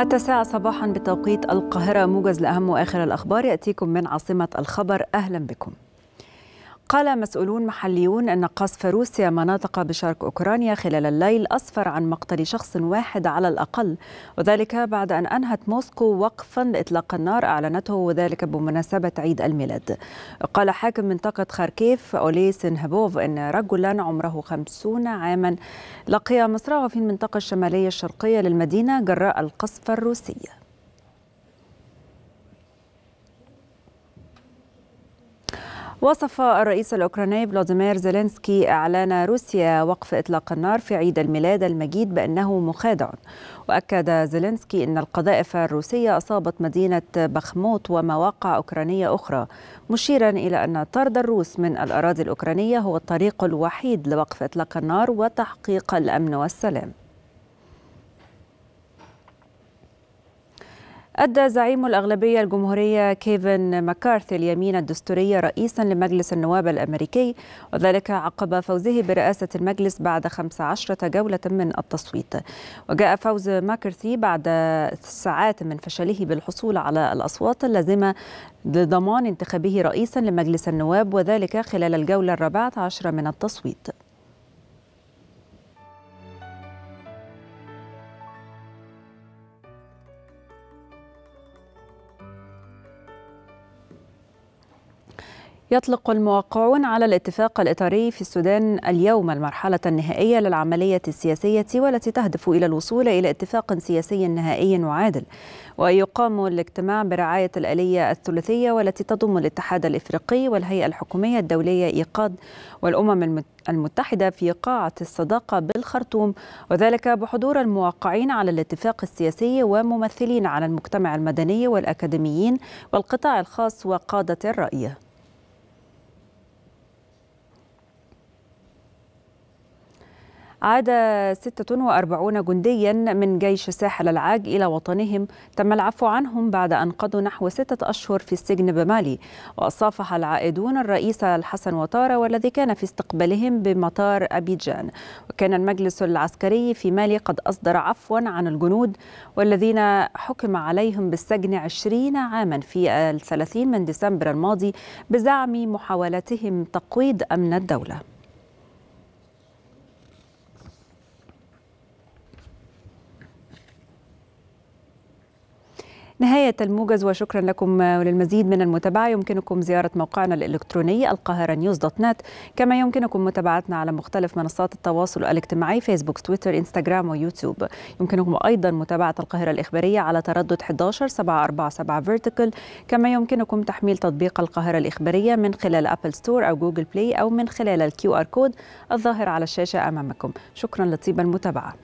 التاسعة صباحا بتوقيت القاهرة موجز لأهم وآخر الأخبار يأتيكم من عاصمة الخبر أهلا بكم قال مسؤولون محليون أن قصف روسيا مناطق بشرق أوكرانيا خلال الليل أسفر عن مقتل شخص واحد على الأقل وذلك بعد أن أنهت موسكو وقفا لإطلاق النار أعلنته وذلك بمناسبة عيد الميلاد قال حاكم منطقة خاركيف أولي سنهبوف أن رجلا عمره خمسون عاما لقي مصرعه في المنطقة الشمالية الشرقية للمدينة جراء القصف الروسي وصف الرئيس الأوكراني فلاديمير زيلينسكي إعلان روسيا وقف إطلاق النار في عيد الميلاد المجيد بأنه مخادع وأكد زيلينسكي أن القذائف الروسية أصابت مدينة بخموت ومواقع أوكرانية أخرى مشيرا إلى أن طرد الروس من الأراضي الأوكرانية هو الطريق الوحيد لوقف إطلاق النار وتحقيق الأمن والسلام أدى زعيم الأغلبية الجمهورية كيفن مكارثي اليمين الدستورية رئيسا لمجلس النواب الأمريكي وذلك عقب فوزه برئاسة المجلس بعد 15 جولة من التصويت وجاء فوز ماكارثي بعد ساعات من فشله بالحصول على الأصوات اللازمة لضمان انتخابه رئيسا لمجلس النواب وذلك خلال الجولة الرابعة عشرة من التصويت يطلق الموقعون على الاتفاق الإطاري في السودان اليوم المرحلة النهائية للعملية السياسية والتي تهدف إلى الوصول إلى اتفاق سياسي نهائي وعادل ويقام الاجتماع برعاية الآلية الثلاثية والتي تضم الاتحاد الإفريقي والهيئة الحكومية الدولية إيقاد والأمم المتحدة في قاعة الصداقة بالخرطوم وذلك بحضور الموقعين على الاتفاق السياسي وممثلين على المجتمع المدني والأكاديميين والقطاع الخاص وقادة الرأي عاد 46 جنديا من جيش ساحل العاج إلى وطنهم تم العفو عنهم بعد أن قضوا نحو ستة أشهر في السجن بمالي وصافح العائدون الرئيس الحسن وطارة والذي كان في استقبالهم بمطار أبيجان وكان المجلس العسكري في مالي قد أصدر عفوا عن الجنود والذين حكم عليهم بالسجن 20 عاما في 30 من ديسمبر الماضي بزعم محاولتهم تقويض أمن الدولة نهاية الموجز وشكرا لكم وللمزيد من المتابعة يمكنكم زيارة موقعنا الإلكتروني القاهرة نيوز دوت نت كما يمكنكم متابعتنا على مختلف منصات التواصل الاجتماعي فيسبوك تويتر إنستغرام ويوتيوب يمكنكم أيضا متابعة القاهرة الإخبارية على تردد 11 فيرتيكال كما يمكنكم تحميل تطبيق القاهرة الإخبارية من خلال أبل ستور أو جوجل بلاي أو من خلال الكيو آر كود الظاهر على الشاشة أمامكم شكرا لطيب المتابعة